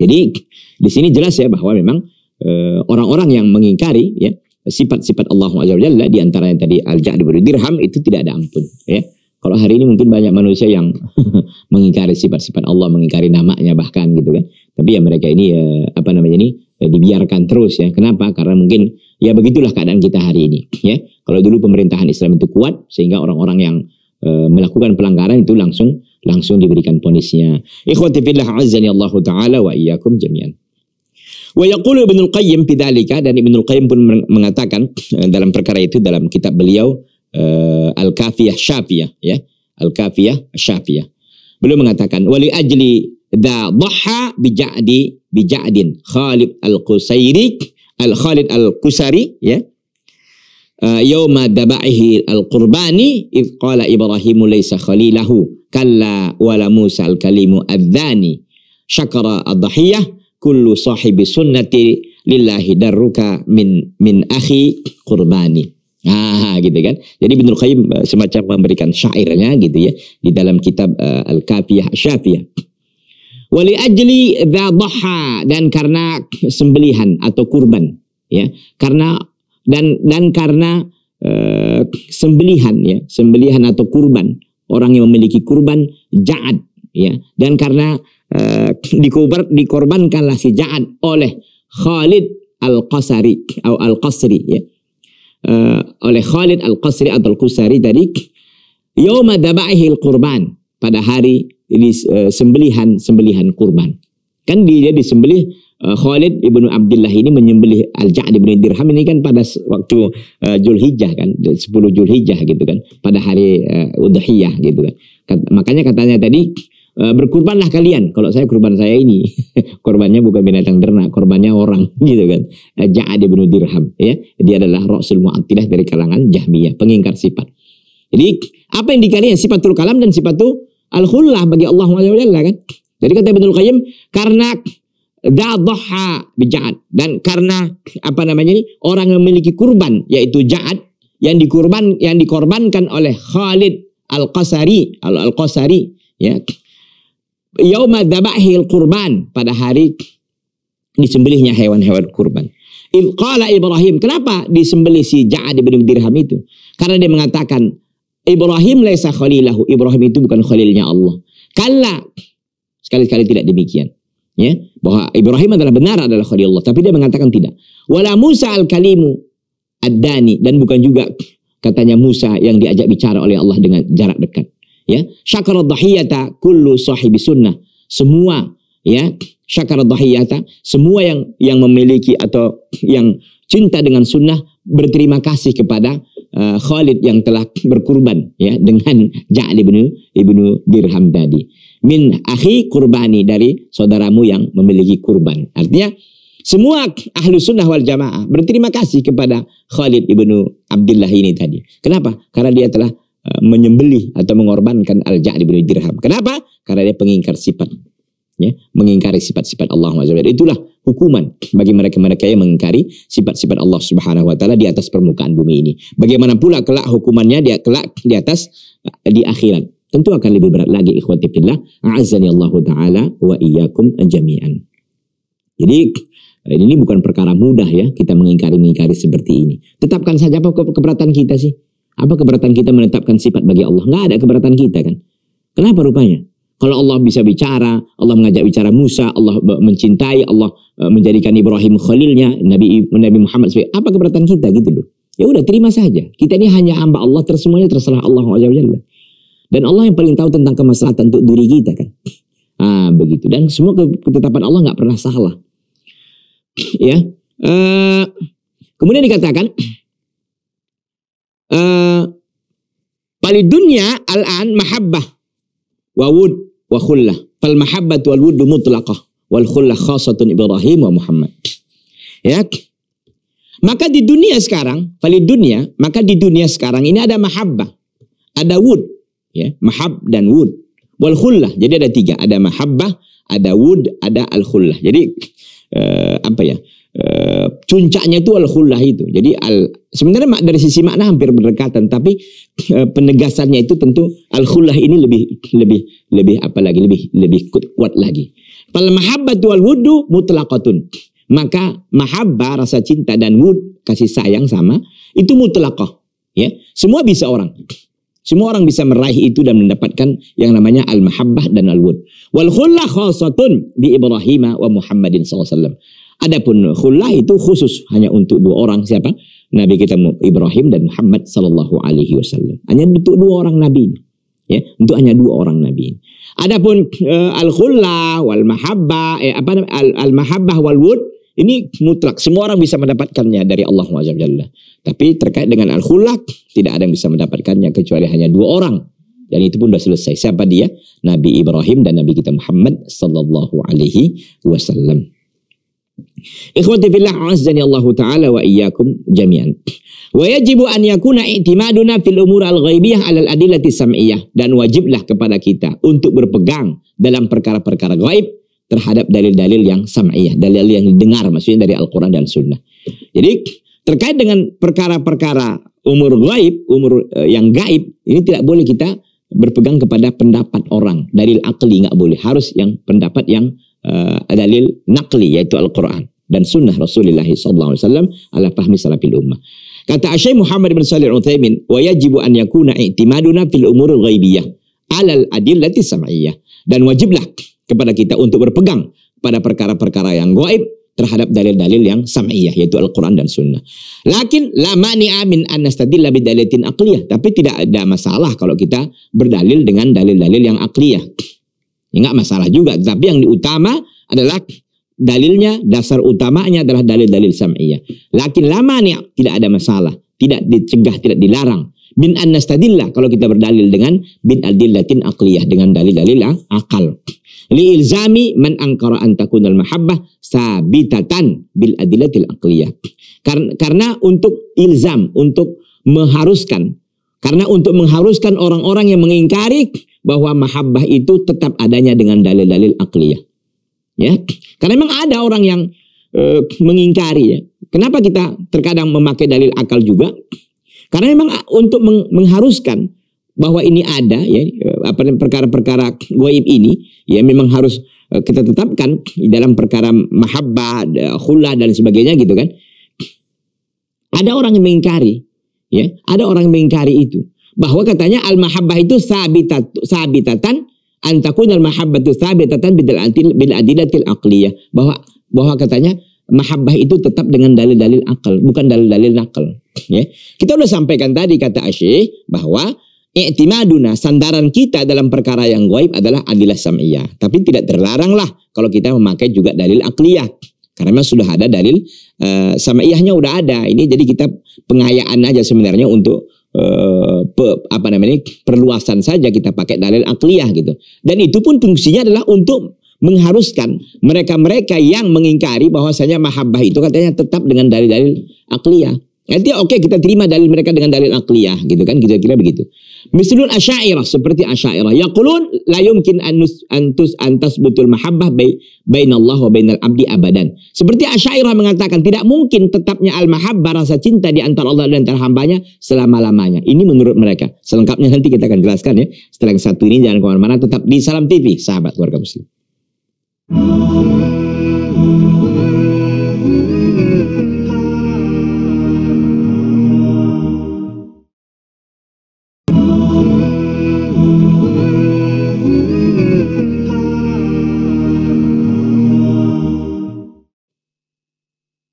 Jadi di sini jelas ya bahwa memang eh, orang-orang e, yang mengingkari ya sifat-sifat Allah Azza wa di antara yang tadi al-ja'd dirham itu tidak ada ampun ya. Kalau hari ini mungkin banyak manusia yang mengingkari sifat-sifat Allah, mengingkari namanya bahkan gitu kan. Tapi ya mereka ini ya, apa namanya ini ya, dibiarkan terus ya. Kenapa? Karena mungkin ya begitulah keadaan kita hari ini ya. Kalau dulu pemerintahan Islam itu kuat sehingga orang-orang yang Eh, melakukan pelanggaran itu langsung langsung diberikan ponisnya. Ikhwati fillah azani Allah taala wa iyyakum jami'an. Wa yaqulu Ibnu Qayyim bidzalika dan Ibnu Qayyim pun mengatakan eh, dalam perkara itu dalam kitab beliau uh, Al-Kafiyah Syafiyah ya. Al-Kafiyah Syafiyah. Beliau mengatakan wali ajli da dhaha bi ja'din Khalid Al-Qusairi Al-Khalid Al-Qusari ya uh, yauma daba'ihi al-qurbani id qala Ibrahimu laysa khalilahu kalla wala Musa al-kalimu adzani syakara ad kullu sahibi sunnati lillahi darruka min min akhi qurbani. Ah gitu kan. Jadi Ibnu Qayyim eh, semacam memberikan syairnya gitu ya di dalam kitab uh, Al-Kafiyah Syafiyah. Wali ajli dhaha dan karena sembelihan atau kurban ya. Karena dan dan karena eh, sembelihan ya, sembelihan atau kurban, orang yang memiliki kurban jahat ya. Dan karena eh, dikubur dikorbankanlah si jahat oleh Khalid al Qasri atau Al-Qasri ya. Eh, oleh Khalid Al-Qasri atau al Qasri dari yauma dabaihil kurban pada hari ini eh, sembelihan sembelihan kurban. Kan dia disembelih Eh, Khalid ibnu Abdullah ini menyembelih Al-Ja'd ibnu Dirham ini kan pada waktu uh, Julhijjah kan 10 Julhijjah gitu kan pada hari uh, Udhiyah gitu kan makanya katanya tadi berkurbanlah kalian kalau saya kurban saya ini korbannya bukan binatang ternak korbannya orang gitu kan Ja'ad ibn ibnu Dirham ya dia adalah Rasul Mu'attilah dari kalangan Jahmiyah pengingkar sifat jadi apa yang dikalian sifatul kalam dan sifatul al-khullah bagi Allah SWT kan jadi kata Ibnu Qayyim karena Gadoha bijaat dan karena apa namanya ini orang yang memiliki kurban yaitu jaat yang dikurban yang dikorbankan oleh Khalid Al-Qasari al Al-Qasari ya yauma dzabahil kurban pada hari disembelihnya hewan-hewan kurban Qala Ibrahim kenapa disembelih si Ja'ad bin Dirham itu karena dia mengatakan Ibrahim laisa khalilahu Ibrahim itu bukan khalilnya Allah kalla sekali-kali tidak demikian ya bahwa Ibrahim adalah benar adalah khalilullah tapi dia mengatakan tidak wala Musa al kalimu adani dan bukan juga katanya Musa yang diajak bicara oleh Allah dengan jarak dekat ya syakarat dahiyata kullu sahibi sunnah semua ya syakarat dahiyata semua yang yang memiliki atau yang cinta dengan sunnah berterima kasih kepada uh, Khalid yang telah berkurban ya dengan Ja'al ibnu ibnu Dirham tadi. Min akhi kurbani dari saudaramu yang memiliki kurban. Artinya semua ahlu sunnah wal jamaah berterima kasih kepada Khalid ibnu Abdullah ini tadi. Kenapa? Karena dia telah uh, menyembelih atau mengorbankan al Ja'ad ibnu Dirham. Kenapa? Karena dia pengingkar sifat. Ya, mengingkari sifat-sifat Allah Itulah hukuman bagi mereka-mereka yang mengingkari sifat-sifat Allah Subhanahu wa taala di atas permukaan bumi ini. Bagaimana pula kelak hukumannya dia kelak di atas eh, di akhirat. Tentu akan lebih berat lagi ikhwati fillah. A'azzani Allah taala wa iyyakum jami'an. Jadi eh, ini bukan perkara mudah ya kita mengingkari-mengingkari seperti ini. Tetapkan saja apa keberatan kita sih? Apa keberatan kita menetapkan sifat bagi Allah? Nggak ada keberatan kita kan? Kenapa rupanya? Kalau Allah bisa bicara, Allah mengajak bicara Musa, Allah mencintai, Allah e, menjadikan Ibrahim khalilnya, Nabi Nabi Muhammad sebagai apa keberatan kita gitu loh. Ya udah terima saja. Kita ini hanya hamba Allah, semuanya terserah Allah Azza Dan Allah yang paling tahu tentang kemaslahatan untuk diri kita kan. Ah begitu. Dan semua ketetapan Allah nggak pernah salah. ya. Uh, kemudian dikatakan uh, e, dunia al-an mahabbah wawud wa khullah. Fal Mahabbat wal wuddu mutlaqah wal khullah khasatun Ibrahim wa Muhammad. Ya. Maka di dunia sekarang, di dunia, maka di dunia sekarang ini ada mahabbah, ada wud, ya, mahab dan wud. Wal khullah, jadi ada tiga, ada mahabbah, ada wud, ada al khullah. Jadi eh, apa ya? Eh, puncaknya itu al khullah itu. Jadi al sebenarnya dari sisi makna hampir berdekatan, tapi eh, penegasannya itu tentu al khullah ini lebih lebih lebih apalagi lebih lebih kuat lagi. Fal mahabbatu wal wuddu mutlaqatun. Maka mahabbah rasa cinta dan wud kasih sayang sama itu mutlaqah ya. Semua bisa orang. Semua orang bisa meraih itu dan mendapatkan yang namanya al-mahabbah dan al-wud. Wal khullah khasatun bi Ibrahim wa Muhammadin sallallahu alaihi wasallam. Adapun khullah itu khusus hanya untuk dua orang siapa? Nabi kita Ibrahim dan Muhammad sallallahu alaihi wasallam. Hanya untuk dua orang nabi. Ya, untuk hanya dua orang nabi. Adapun uh, eh, al khullah wal mahabbah eh, apa al, al mahabbah wal wud ini mutlak semua orang bisa mendapatkannya dari Allah Jalla. Tapi terkait dengan al khullah tidak ada yang bisa mendapatkannya kecuali hanya dua orang. Dan itu pun sudah selesai. Siapa dia? Nabi Ibrahim dan Nabi kita Muhammad sallallahu alaihi wasallam. Ikhwati fillah azzani Allah taala wa iyyakum jami'an. Wa yajibu an yakuna i'timaduna fil umur al ghaibiyah al adillati sam'iyyah dan wajiblah kepada kita untuk berpegang dalam perkara-perkara gaib terhadap dalil-dalil yang sam'iyyah, dalil yang didengar maksudnya dari Al-Qur'an dan Sunnah. Jadi terkait dengan perkara-perkara umur gaib, umur eh, yang gaib ini tidak boleh kita berpegang kepada pendapat orang, dalil akli nggak boleh, harus yang pendapat yang uh, dalil nakli yaitu Al-Quran dan sunnah Rasulullah SAW ala fahmi salafil ummah. Kata Syekh Muhammad bin Shalih utsaimin "Wa yajibu an yakuna i'timaduna fil umuril ghaibiyah alal adillati sam'iyyah." Dan wajiblah kepada kita untuk berpegang pada perkara-perkara yang gaib terhadap dalil-dalil yang sam'iyyah yaitu Al-Quran dan Sunnah. Lakin la mani'a min an nastadilla bidalilatin aqliyah, tapi tidak ada masalah kalau kita berdalil dengan dalil-dalil yang akliyah Ya nggak masalah juga. Tapi yang utama adalah dalilnya, dasar utamanya adalah dalil-dalil sam'iyah. Lakin lama nih tidak ada masalah. Tidak dicegah, tidak dilarang. Bin an nastadillah kalau kita berdalil dengan bin adillatin aqliyah dengan dalil-dalil akal. Li ilzami man angkara an takunal mahabbah sabitatan bil adillatil aqliyah. Karena, karena untuk ilzam, untuk mengharuskan. Karena untuk mengharuskan orang-orang yang mengingkari bahwa mahabbah itu tetap adanya dengan dalil-dalil akliyah. Ya, karena memang ada orang yang e, mengingkari ya. Kenapa kita terkadang memakai dalil akal juga? Karena memang untuk meng, mengharuskan bahwa ini ada ya e, apa perkara-perkara gaib ini ya memang harus e, kita tetapkan dalam perkara mahabbah, e, khullah dan sebagainya gitu kan. Ada orang yang mengingkari, ya, ada orang yang mengingkari itu bahwa katanya al mahabbah itu sabitat sabitatan antakun al mahabbah itu sabitatan bil adil bil adilatil akliyah bahwa bahwa katanya mahabbah itu tetap dengan dalil-dalil akal, bukan dalil-dalil nakal. Ya. Kita sudah sampaikan tadi kata Asyih bahwa i'timaduna, sandaran kita dalam perkara yang goib adalah adilah sam'iyah. Tapi tidak terlaranglah kalau kita memakai juga dalil akliyah. Karena memang sudah ada dalil uh, sam'iyahnya udah ada. Ini jadi kita pengayaan aja sebenarnya untuk Eh, apa namanya perluasan saja kita pakai dalil akliyah gitu. Dan itu pun fungsinya adalah untuk mengharuskan mereka-mereka yang mengingkari bahwasanya mahabbah itu katanya tetap dengan dalil-dalil akliyah. Nanti oke okay, kita terima dalil mereka dengan dalil akliyah gitu kan kira-kira begitu. Misalnya asyairah seperti asyairah. Yaqulun la yumkin anus antus antas betul mahabbah baik Allah wa bainal abdi abadan. Seperti asyairah mengatakan tidak mungkin tetapnya al mahabbah rasa cinta di antara Allah dan antara hambanya selama-lamanya. Ini menurut mereka. Selengkapnya nanti kita akan jelaskan ya. Setelah yang satu ini jangan kemana-mana tetap di Salam TV sahabat keluarga muslim.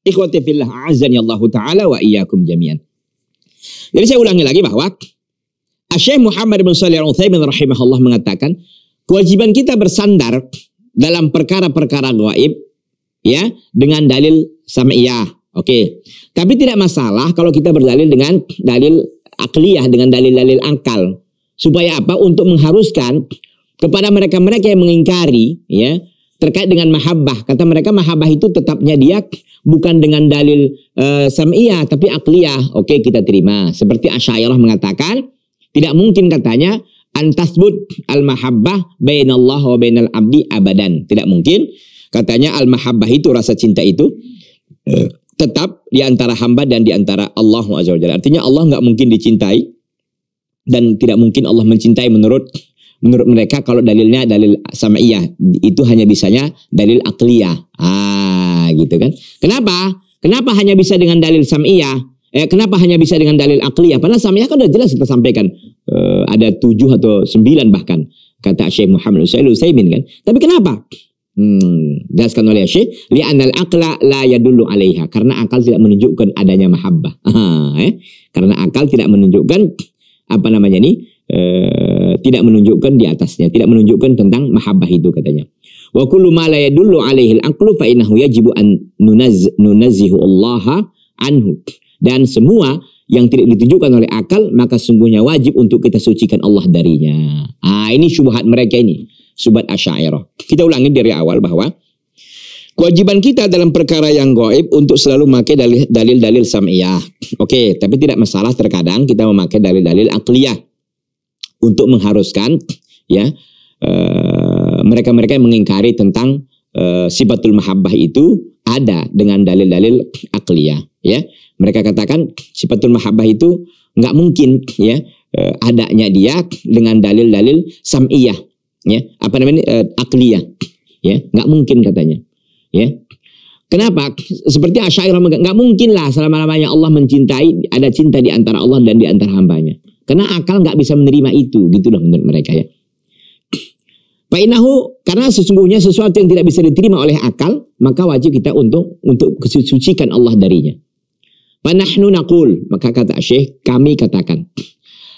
Ikhwati fillah ya Allah taala wa iyyakum jami'an. Jadi saya ulangi lagi bahwa Syekh Muhammad bin Salih Al-Utsaimin rahimahullah mengatakan, kewajiban kita bersandar dalam perkara-perkara gaib ya dengan dalil sam'iyah. Oke. Okay. Tapi tidak masalah kalau kita berdalil dengan dalil akliyah dengan dalil-dalil akal. Supaya apa? Untuk mengharuskan kepada mereka-mereka yang mengingkari ya terkait dengan mahabbah. Kata mereka mahabbah itu tetapnya dia bukan dengan dalil e, sam'iyah tapi akliyah. Oke, kita terima. Seperti Asy'ariyah mengatakan, tidak mungkin katanya antasbut al-mahabbah bainallah wa bainal abdi abadan. Tidak mungkin. Katanya al-mahabbah itu rasa cinta itu tetap di antara hamba dan di antara Allah Azza wa Artinya Allah nggak mungkin dicintai dan tidak mungkin Allah mencintai menurut menurut mereka kalau dalilnya dalil sama iya itu hanya bisanya dalil akliyah. Ah, gitu kan. Kenapa? Kenapa hanya bisa dengan dalil sam'iyah? Eh, kenapa hanya bisa dengan dalil akliyah? Padahal iya kan udah jelas kita sampaikan. Eh, ada tujuh atau sembilan bahkan. Kata Syekh Muhammad Usail Usaimin kan. Tapi kenapa? Hmm, jelaskan oleh Syekh, li'anal aqla la dulu alaiha. Karena akal tidak menunjukkan adanya mahabbah. Aha, eh, Karena akal tidak menunjukkan apa namanya ini Eh, tidak menunjukkan di atasnya, tidak menunjukkan tentang mahabbah itu katanya. Wa kullu ma la yadullu alaihi al-aqlu fa innahu yajibu an nunaz, nunazihu Allah anhu. Dan semua yang tidak ditunjukkan oleh akal maka sungguhnya wajib untuk kita sucikan Allah darinya. Ah ini syubhat mereka ini, syubhat Asy'ariyah. Kita ulangi dari awal bahwa kewajiban kita dalam perkara yang goib untuk selalu memakai dalil-dalil sam'iyah. Oke, okay, tapi tidak masalah terkadang kita memakai dalil-dalil akliyah untuk mengharuskan ya eh, mereka-mereka uh, yang mengingkari tentang uh, sifatul mahabbah itu ada dengan dalil-dalil akliyah ya mereka katakan sifatul mahabbah itu nggak mungkin ya uh, adanya dia dengan dalil-dalil sam'iyah ya apa namanya uh, akliyah ya nggak mungkin katanya ya Kenapa? Seperti Asyairah nggak mungkin lah selama-lamanya Allah mencintai ada cinta di antara Allah dan di antara hambanya. Karena akal nggak bisa menerima itu, gitu loh menurut mereka ya. Pak Inahu, karena sesungguhnya sesuatu yang tidak bisa diterima oleh akal, maka wajib kita untuk untuk kesucikan Allah darinya. Panahnu nakul, maka kata Syekh, kami katakan.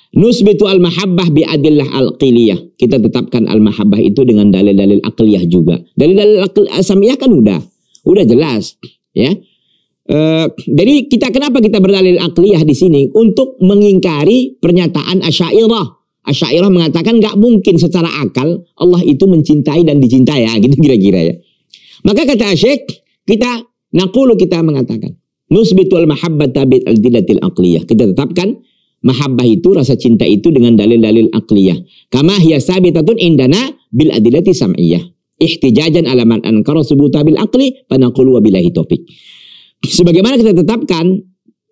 Nusbitu al-mahabbah bi'adillah al-qiliyah. Kita tetapkan al-mahabbah itu dengan dalil-dalil akliyah juga. Dalil-dalil asmiyah kan udah. Udah jelas. ya. Eh, jadi kita kenapa kita berdalil akliyah di sini untuk mengingkari pernyataan asyairah. Asyairah mengatakan nggak mungkin secara akal Allah itu mencintai dan dicintai ya, gitu kira-kira ya. Maka kata Syekh, kita nakulu kita mengatakan nusbitul mahabbata al dilatil akliyah. Kita tetapkan mahabbah itu rasa cinta itu dengan dalil-dalil akliyah. Kama hiya sabitatun indana bil adilati sam'iyah. Ihtijajan ala man ankara subuta bil akli, fa wa billahi topik sebagaimana kita tetapkan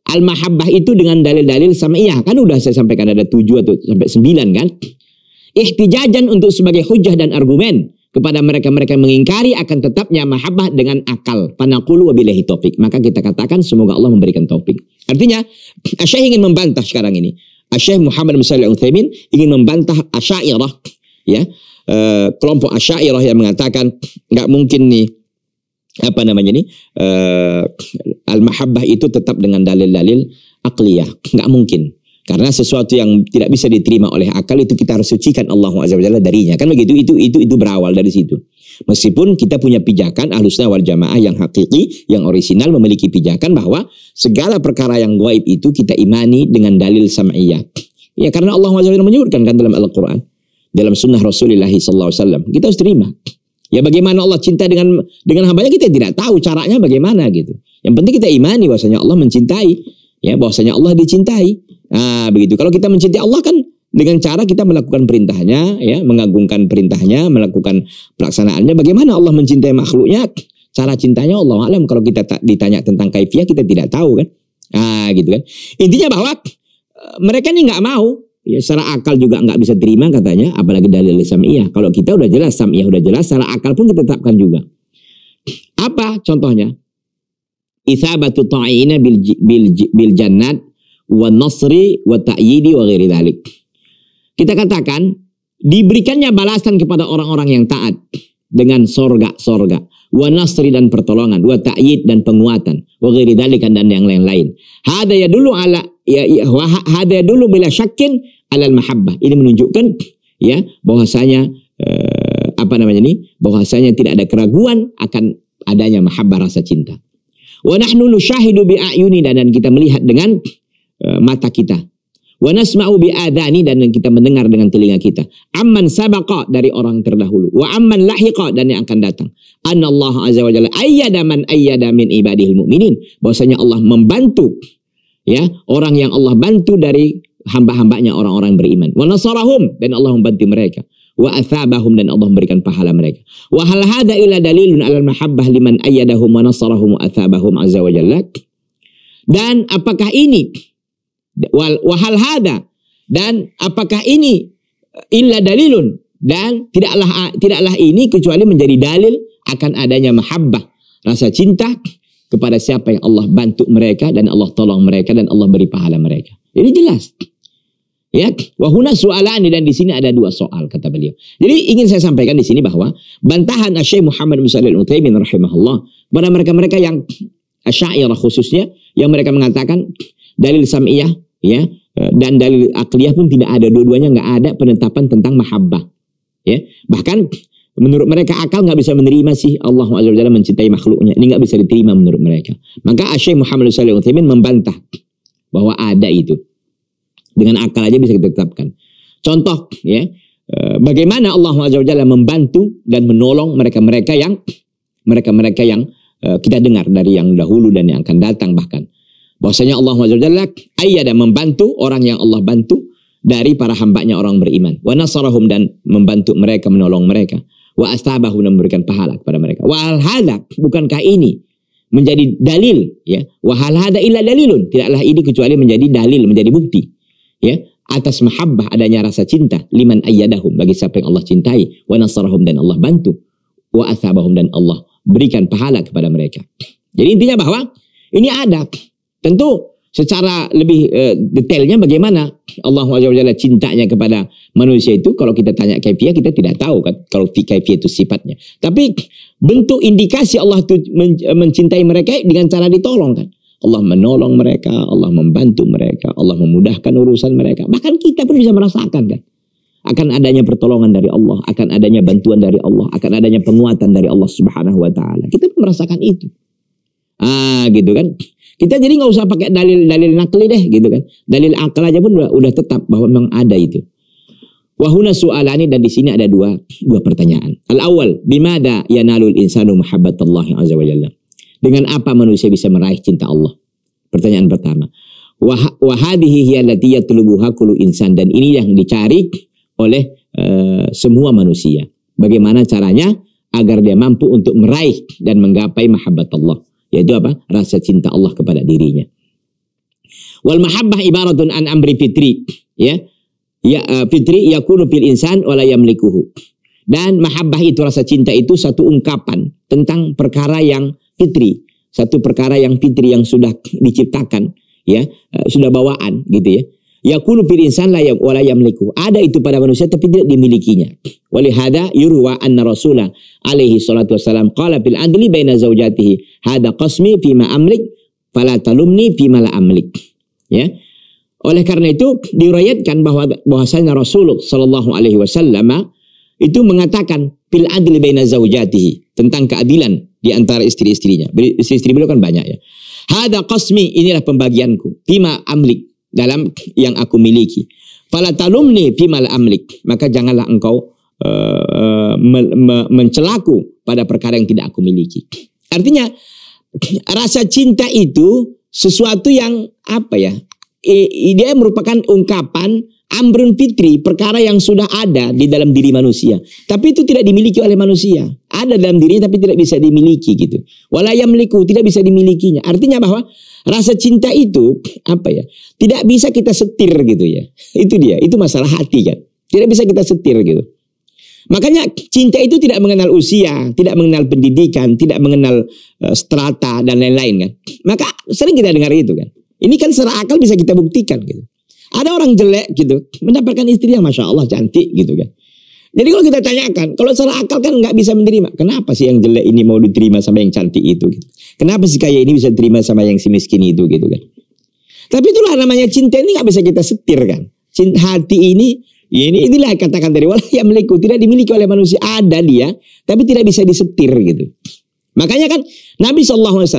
al-mahabbah itu dengan dalil-dalil sama iya kan udah saya sampaikan ada tujuh atau sampai sembilan kan ihtijajan untuk sebagai hujah dan argumen kepada mereka-mereka mengingkari akan tetapnya mahabbah dengan akal. Panakulu wabilahi topik Maka kita katakan semoga Allah memberikan topik Artinya, Asyaih ingin membantah sekarang ini. Asyaih Muhammad bin Uthaymin ingin membantah Asyairah. Ya, e, kelompok Asyairah yang mengatakan nggak mungkin nih apa namanya ini uh, eh, al mahabbah itu tetap dengan dalil-dalil akliyah nggak mungkin karena sesuatu yang tidak bisa diterima oleh akal itu kita harus sucikan Allah Azza darinya kan begitu itu itu itu berawal dari situ meskipun kita punya pijakan alusna wal jamaah yang hakiki yang orisinal memiliki pijakan bahwa segala perkara yang gaib itu kita imani dengan dalil sam'iyah ya karena Allah Azza menyebutkan kan dalam Al-Qur'an dalam sunnah Rasulullah SAW kita harus terima Ya bagaimana Allah cinta dengan dengan hambanya kita tidak tahu caranya bagaimana gitu. Yang penting kita imani bahwasanya Allah mencintai, ya bahwasanya Allah dicintai. Nah, begitu. Kalau kita mencintai Allah kan dengan cara kita melakukan perintahnya, ya mengagungkan perintahnya, melakukan pelaksanaannya. Bagaimana Allah mencintai makhluknya? Cara cintanya Allah alam. Kalau kita ditanya tentang kaifiah kita tidak tahu kan. Ah gitu kan. Intinya bahwa eh, mereka ini nggak mau ya secara akal juga nggak bisa terima katanya apalagi dalil samiyah kalau kita udah jelas samiyah udah jelas secara akal pun kita tetapkan juga apa contohnya isabatu ta'ina bil, bil, bil jannat wa nasri wa ta'yidi wa ghairi dalik kita katakan diberikannya balasan kepada orang-orang yang taat dengan sorga-sorga wa nasri dan pertolongan wa ta'yid dan penguatan wa ghairi dan yang lain-lain hada ya dulu ala ya, ya hada dulu bila syakin alal mahabbah. Ini menunjukkan ya bahwasanya eh, apa namanya ini bahwasanya tidak ada keraguan akan adanya mahabbah rasa cinta. Wa nahnu nusyahidu bi ayunina dan kita melihat dengan eh, mata kita. Wa nasma'u bi adani dan kita mendengar dengan telinga kita. Amman sabaqa dari orang terdahulu. Wa amman lahiqa dan yang akan datang. Anallahu azza wa jalla ayyada man ayyada min ibadihil mu'minin. Bahwasanya Allah membantu ya orang yang Allah bantu dari hamba-hambanya orang-orang beriman. Wa nasarahum dan Allah membantu mereka. Wa athabahum dan Allah memberikan pahala mereka. Wa hal hada ila dalilun alal mahabbah liman ayyadahum wa nasarahum wa athabahum azza wa jalla. Dan apakah ini wa hal hada dan apakah ini illa dalilun dan tidaklah tidaklah ini kecuali menjadi dalil akan adanya mahabbah rasa cinta kepada siapa yang Allah bantu mereka dan Allah tolong mereka dan Allah beri pahala mereka. Ini jelas. Ya, wahuna soalan dan di sini ada dua soal kata beliau. Jadi ingin saya sampaikan di sini bahwa bantahan Syekh Muhammad bin Utaimin rahimahullah pada mereka-mereka yang Asy'ariyah khususnya yang mereka mengatakan dalil sam'iyah ya dan dalil akliyah pun tidak ada dua-duanya nggak ada penetapan tentang mahabbah. Ya, bahkan menurut mereka akal nggak bisa menerima sih Allah SWT mencintai makhluknya. Ini nggak bisa diterima menurut mereka. Maka Asy Muhammad Salih Uthaymin membantah bahwa ada itu. Dengan akal aja bisa ditetapkan. Contoh ya, e, bagaimana Allah SWT membantu dan menolong mereka-mereka yang mereka-mereka yang e, kita dengar dari yang dahulu dan yang akan datang bahkan. Bahwasanya Allah SWT ayat dan membantu orang yang Allah bantu dari para hambanya orang beriman. Wa dan membantu mereka, menolong mereka. Wa astabahu dan memberikan pahala kepada mereka. Wa al bukankah ini menjadi dalil ya wa hal hada illa dalilun tidaklah ini kecuali menjadi dalil menjadi bukti ya atas mahabbah adanya rasa cinta liman ayyadahum bagi siapa yang Allah cintai wa nasarahum dan Allah bantu wa asabahum dan Allah berikan pahala kepada mereka jadi intinya bahwa ini ada tentu secara lebih uh, detailnya bagaimana Allah wajah cintanya kepada manusia itu kalau kita tanya kaifiyah kita tidak tahu kan kalau kaifiyah itu sifatnya tapi bentuk indikasi Allah itu mencintai mereka dengan cara ditolong kan Allah menolong mereka Allah membantu mereka Allah memudahkan urusan mereka bahkan kita pun bisa merasakan kan akan adanya pertolongan dari Allah akan adanya bantuan dari Allah akan adanya penguatan dari Allah Subhanahu wa taala kita merasakan itu ah gitu kan kita jadi nggak usah pakai dalil-dalil nakli deh gitu kan. Dalil akal aja pun udah, udah tetap bahwa memang ada itu. Wahuna su'alani dan di sini ada dua dua pertanyaan. Al awal bimada ya nalul insanu Allah azza wa jalla. Dengan apa manusia bisa meraih cinta Allah? Pertanyaan pertama. Wahadihi hiyallati tulubuha kulu insan dan ini yang dicari oleh uh, semua manusia. Bagaimana caranya agar dia mampu untuk meraih dan menggapai mahabbat Allah yaitu apa? Rasa cinta Allah kepada dirinya. Wal mahabbah ibaratun an amri fitri, ya. Ya eh, fitri yakunu fil insan wala yamlikuhu. Dan mahabbah itu rasa cinta itu satu ungkapan tentang perkara yang fitri, satu perkara yang fitri yang sudah diciptakan, ya, eh, sudah bawaan gitu ya yakunu fil insan la yam wala yamliku. Ada itu pada manusia tapi tidak dimilikinya. hada yurwa anna rasula alaihi salatu wassalam qala bil adli baina zaujatihi hada qasmi fima amlik fala talumni fima la amlik. Ya. Oleh karena itu diriwayatkan bahwa bahwasanya Rasulullah sallallahu alaihi wasallam itu mengatakan bil adli baina zaujatihi tentang keadilan di antara istri-istrinya. Istri-istri beliau kan banyak ya. Hada qasmi inilah pembagianku. Fima amlik dalam yang aku miliki. Fala talumni fimal amlik. Maka janganlah engkau uh, uh, me, me, mencelaku pada perkara yang tidak aku miliki. Artinya rasa cinta itu sesuatu yang apa ya? dia merupakan ungkapan Amrun fitri perkara yang sudah ada di dalam diri manusia. Tapi itu tidak dimiliki oleh manusia. Ada dalam dirinya tapi tidak bisa dimiliki gitu. milikku tidak bisa dimilikinya. Artinya bahwa rasa cinta itu apa ya? Tidak bisa kita setir gitu ya. Itu dia. Itu masalah hati kan. Tidak bisa kita setir gitu. Makanya cinta itu tidak mengenal usia, tidak mengenal pendidikan, tidak mengenal uh, strata dan lain-lain kan. Maka sering kita dengar itu kan. Ini kan secara akal bisa kita buktikan gitu. Ada orang jelek gitu, mendapatkan istri yang masya Allah cantik gitu kan. Jadi kalau kita tanyakan, kalau secara akal kan nggak bisa menerima. Kenapa sih yang jelek ini mau diterima sama yang cantik itu? Gitu. Kenapa sih kaya ini bisa diterima sama yang si miskin itu gitu kan? Tapi itulah namanya cinta ini nggak bisa kita setir kan. Cinta hati ini, ya ini inilah katakan dari wala yang meliku tidak dimiliki oleh manusia ada dia, tapi tidak bisa disetir gitu. Makanya kan Nabi saw.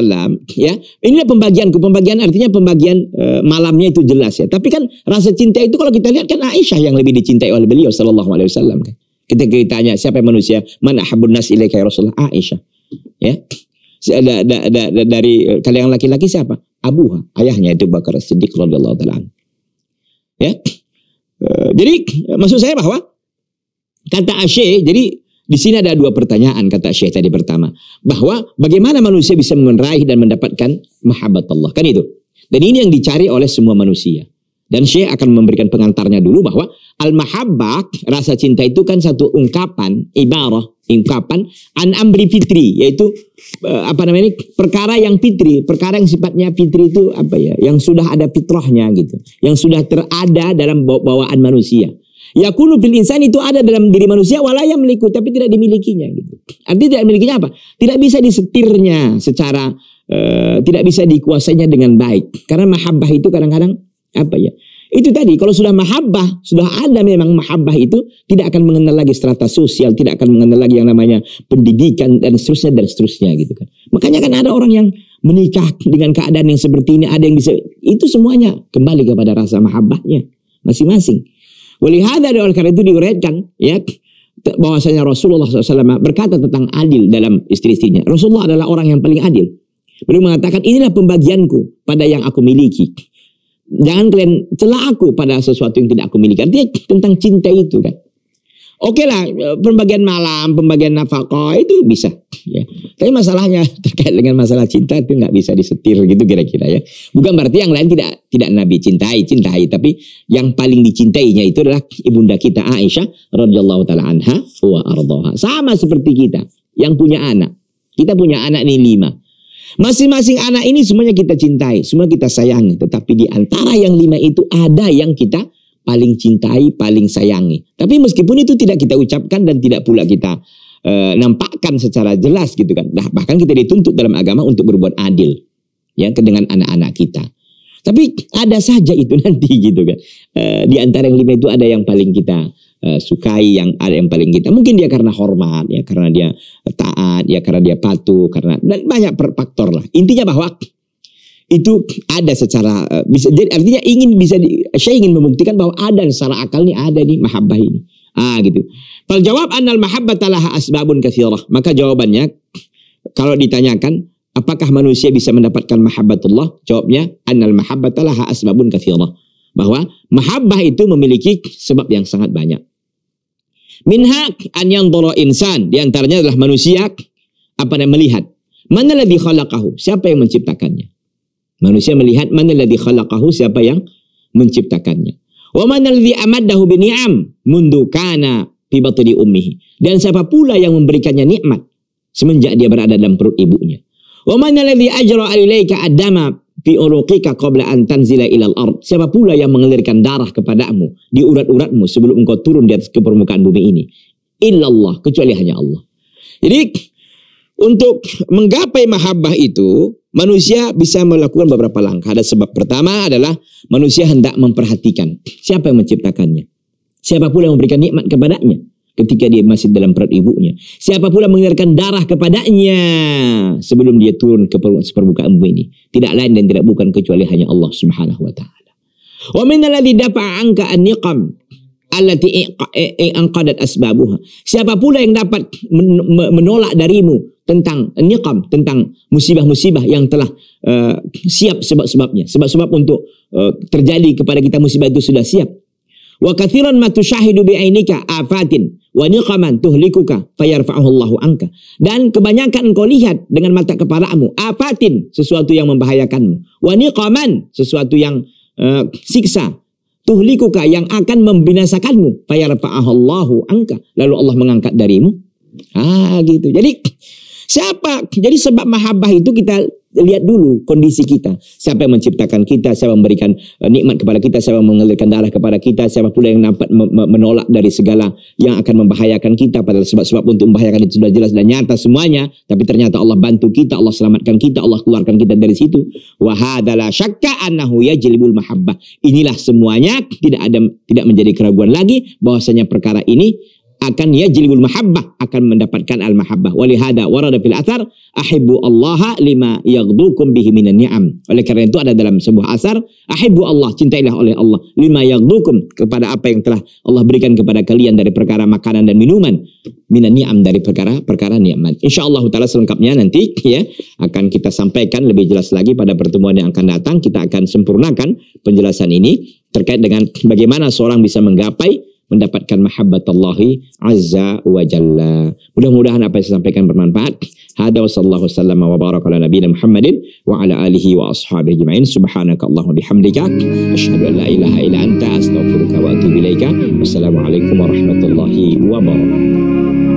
ya inilah pembagianku pembagian artinya pembagian e, malamnya itu jelas ya. Tapi kan rasa cinta itu kalau kita lihat kan Aisyah yang lebih dicintai oleh beliau saw. kan. Kita ceritanya siapa manusia mana habun nas ilaika ya Rasulullah Aisyah ya. Da, da, da, da, dari eh, kalian laki-laki siapa? Abuha, ayahnya itu Bakar Siddiq radhiyallahu taala. Ya. E, jadi maksud saya bahwa kata Aisyah jadi di sini ada dua pertanyaan kata Syekh tadi pertama. Bahwa bagaimana manusia bisa meraih dan mendapatkan mahabbat Allah. Kan itu. Dan ini yang dicari oleh semua manusia. Dan Syekh akan memberikan pengantarnya dulu bahwa al-mahabbah, rasa cinta itu kan satu ungkapan, ibarah, ungkapan an amri fitri, yaitu eh, apa namanya perkara yang fitri, perkara yang sifatnya fitri itu apa ya, yang sudah ada fitrahnya gitu, yang sudah terada dalam bawaan manusia. Ya kunu bil insan itu ada dalam diri manusia walaya meliku tapi tidak dimilikinya gitu. Artinya tidak dimilikinya apa? Tidak bisa disetirnya secara uh, tidak bisa dikuasainya dengan baik. Karena mahabbah itu kadang-kadang apa ya? Itu tadi kalau sudah mahabbah, sudah ada memang mahabbah itu tidak akan mengenal lagi strata sosial, tidak akan mengenal lagi yang namanya pendidikan dan seterusnya dan seterusnya gitu kan. Makanya kan ada orang yang menikah dengan keadaan yang seperti ini, ada yang bisa itu semuanya kembali kepada rasa mahabbahnya masing-masing. Walihada oleh karena itu diuraikan, ya bahwasanya Rasulullah SAW berkata tentang adil dalam istri-istrinya. Rasulullah adalah orang yang paling adil. Beliau mengatakan inilah pembagianku pada yang aku miliki. Jangan kalian celah aku pada sesuatu yang tidak aku miliki. Artinya tentang cinta itu kan. Oke okay lah pembagian malam, pembagian nafkah itu bisa. Ya. Tapi masalahnya terkait dengan masalah cinta itu nggak bisa disetir gitu kira-kira ya. Bukan berarti yang lain tidak tidak Nabi cintai, cintai. Tapi yang paling dicintainya itu adalah ibunda kita Aisyah radhiyallahu taala anha wa ardoha. Sama seperti kita yang punya anak. Kita punya anak nih lima. Masing-masing anak ini semuanya kita cintai, semua kita sayangi. Tetapi di antara yang lima itu ada yang kita paling cintai, paling sayangi. Tapi meskipun itu tidak kita ucapkan dan tidak pula kita e, nampakkan secara jelas gitu kan. Nah, bahkan kita dituntut dalam agama untuk berbuat adil ya dengan anak-anak kita. Tapi ada saja itu nanti gitu kan. E, di antara yang lima itu ada yang paling kita e, sukai, yang ada yang paling kita. Mungkin dia karena hormat, ya karena dia taat, ya karena dia patuh, karena dan banyak faktor lah. Intinya bahwa itu ada secara eh, bisa jadi artinya ingin bisa di, saya ingin membuktikan bahwa ada secara akal ini ada nih mahabbah ini ah gitu Kalau jawab anal mahabbat adalah asbabun katsirah maka jawabannya kalau ditanyakan apakah manusia bisa mendapatkan Allah? jawabnya anal mahabbat adalah asbabun katsirah bahwa mahabbah itu memiliki sebab yang sangat banyak Minhak an yanzura insan diantaranya adalah manusia apa namanya melihat mana lebih khalaqahu siapa yang menciptakannya Manusia melihat mana ladhi khalaqahu siapa yang menciptakannya. Wa mana ladzi amaddahu ni'am mundu kana fi batni ummihi. Dan siapa pula yang memberikannya nikmat semenjak dia berada dalam perut ibunya. Wa mana ladzi ajra alayka adama fi uruqika qabla an tanzila ilal ard. Siapa pula yang mengalirkan darah kepadamu di urat-uratmu sebelum engkau turun di atas ke permukaan bumi ini? Illallah, kecuali hanya Allah. Jadi untuk menggapai mahabbah itu manusia bisa melakukan beberapa langkah. Ada sebab pertama adalah manusia hendak memperhatikan siapa yang menciptakannya. Siapa pula yang memberikan nikmat kepadanya ketika dia masih dalam perut ibunya. Siapa pula mengeluarkan darah kepadanya sebelum dia turun ke permukaan bumi ini. Tidak lain dan tidak bukan kecuali hanya Allah Subhanahu wa taala. Wa min alladhi dafa'a anka an-niqam allati anqadat asbabuha. Siapa pula yang dapat menolak darimu tentang niqam, tentang musibah-musibah yang telah uh, siap sebab-sebabnya. Sebab-sebab untuk uh, terjadi kepada kita musibah itu sudah siap. Wa kathiran ma bi ainika afatin wa niqaman tuhlikuka fayarfa'ahu Allahu anka. Dan kebanyakan engkau lihat dengan mata kepalamu afatin sesuatu yang membahayakanmu. Wa niqaman sesuatu yang uh, siksa tuhlikuka yang akan membinasakanmu. Fayarfa'ahallahu angka. Lalu Allah mengangkat darimu. Ah gitu. Jadi Siapa? Jadi sebab mahabbah itu kita lihat dulu kondisi kita. Siapa yang menciptakan kita, siapa yang memberikan eh, nikmat kepada kita, siapa yang mengalirkan darah kepada kita, siapa pula yang dapat menolak dari segala yang akan membahayakan kita. Padahal sebab-sebab untuk membahayakan itu sudah jelas dan nyata semuanya. Tapi ternyata Allah bantu kita, Allah selamatkan kita, Allah keluarkan kita dari situ. Wahadala syakka annahu yajlibul mahabbah. Inilah semuanya tidak ada tidak menjadi keraguan lagi bahwasanya perkara ini akan yajlibul mahabbah akan mendapatkan al mahabbah walihada warada fil athar ahibbu Allah lima yaghdukum bihi minan ni'am oleh karena itu ada dalam sebuah asar ahibbu Allah cintailah oleh Allah lima yaghdukum kepada apa yang telah Allah berikan kepada kalian dari perkara makanan dan minuman minan ni'am dari perkara-perkara nikmat insyaallah taala selengkapnya nanti ya akan kita sampaikan lebih jelas lagi pada pertemuan yang akan datang kita akan sempurnakan penjelasan ini terkait dengan bagaimana seorang bisa menggapai mendapatkan mahabbat Allahi azza wa jalla. Mudah-mudahan apa yang saya sampaikan bermanfaat. Hada sallallahu sallam wa baraka ala nabiyina Muhammadin wa ala alihi wa ashabihi ajma'in. Subhanakallahumma bihamdika asyhadu an la ilaha illa anta astaghfiruka wa atubu ilaika. Wassalamualaikum warahmatullahi wabarakatuh.